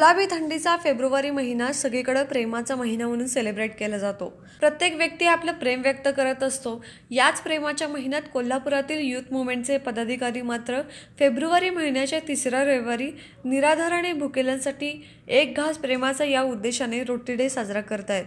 गुलाबी थंडीचा फेब्रुवारी महिना सगळीकडे प्रेमाचा महिना म्हणून सेलिब्रेट केला जातो प्रत्येक व्यक्ती आपलं प्रेम व्यक्त करत असतो याच प्रेमाच्या महिन्यात कोल्हापुरातील यूथ मुवमेंटचे पदाधिकारी मात्र फेब्रुवारी महिन्याच्या तिसऱ्या रविवारी निराधार आणि भुकेल्यांसाठी एक घास प्रेमाचा या उद्देशाने रोटी डे साजरा आहेत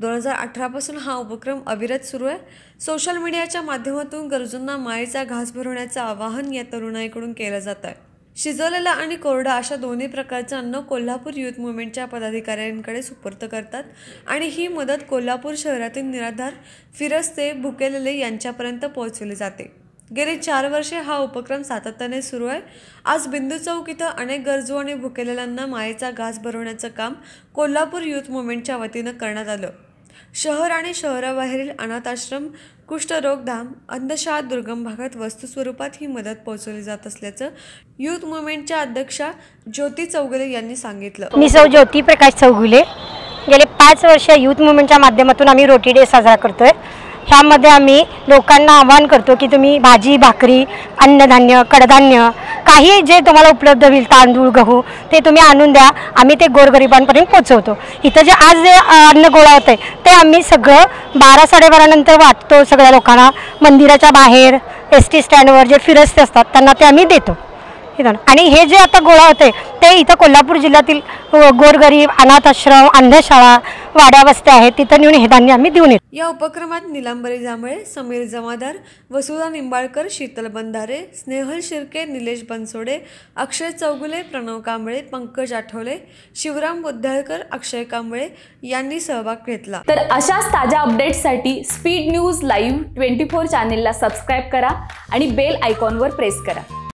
दोन हजार अठरापासून हा उपक्रम अविरत सुरू आहे सोशल मीडियाच्या माध्यमातून गरजूंना मायेचा घास भरवण्याचं आवाहन या तरुणाईकडून केलं जात आहे शिजवलेला आणि कोरडा अशा दोन्ही प्रकारचं अन्न कोल्हापूर यूथ मुवमेंटच्या पदाधिकाऱ्यांकडे सुपूर्त करतात आणि ही मदत कोल्हापूर शहरातील निराधार फिरस्ते भुकेलेले यांच्यापर्यंत पोहोचवली जाते गेली चार वर्षे हा उपक्रम सातत्याने सुरू आहे आज बिंदू चौक इथं अनेक गरजू आणि भुकेलेल्यांना मायेचा घास भरवण्याचं काम कोल्हापूर यूथ मुवमेंटच्या वतीनं करण्यात आलं शहर आणि शहराबाहेरील अनाथाश्रम कुष्ठरोगधाम अंधशा दुर्गम भागात वस्तुस्वरूपात ही मदत पोहोचवली जात असल्याचं युथ मुवमेंटच्या अध्यक्षा ज्योती चौगुले यांनी सांगितलं मी सौ ज्योती प्रकाश चौगुले गेले पाच वर्ष यूथ मुवमेंटच्या माध्यमातून आम्ही रोटी डे साजरा करतोय ह्यामध्ये आम्ही लोकांना आवाहन करतो की तुम्ही भाजी भाकरी अन्नधान्य कडधान्य काही जे तुम्हाला उपलब्ध होईल तांदूळ गहू ते तुम्ही आणून द्या आम्ही ते गोरगरिबांपर्यंत पोहोचवतो इथं जे आज जे अन्न गोळा होतं आहे ते आम्ही सगळं बारा साडेबारानंतर वाटतो सगळ्या लोकांना मंदिराच्या बाहेर एस टी स्टँडवर जे फिरस्ते असतात त्यांना ते आम्ही देतो आणि हे जे आता गोळा होते ते इथं कोल्हापूर जिल्ह्यातील गोरगरीब अनाथ आश्रम अंधशाळा वाड्या वस्त्या आहेत तिथं नेऊन हे धान्य आम्ही देऊन येतो या उपक्रमात निलांबरी जांभळे समीर जमादार वसुधा निंबाळकर शीतल बंधारे स्नेहल शिर्के निलेश बनसोडे अक्षय चौगुले प्रणव कांबळे पंकज आठवले शिवराम बुद्धाळकर अक्षय कांबळे यांनी सहभाग घेतला तर अशाच ताज्या अपडेटसाठी speed news live twenty four चॅनेलला सबस्क्राईब करा आणि बेल आयकॉनवर प्रेस करा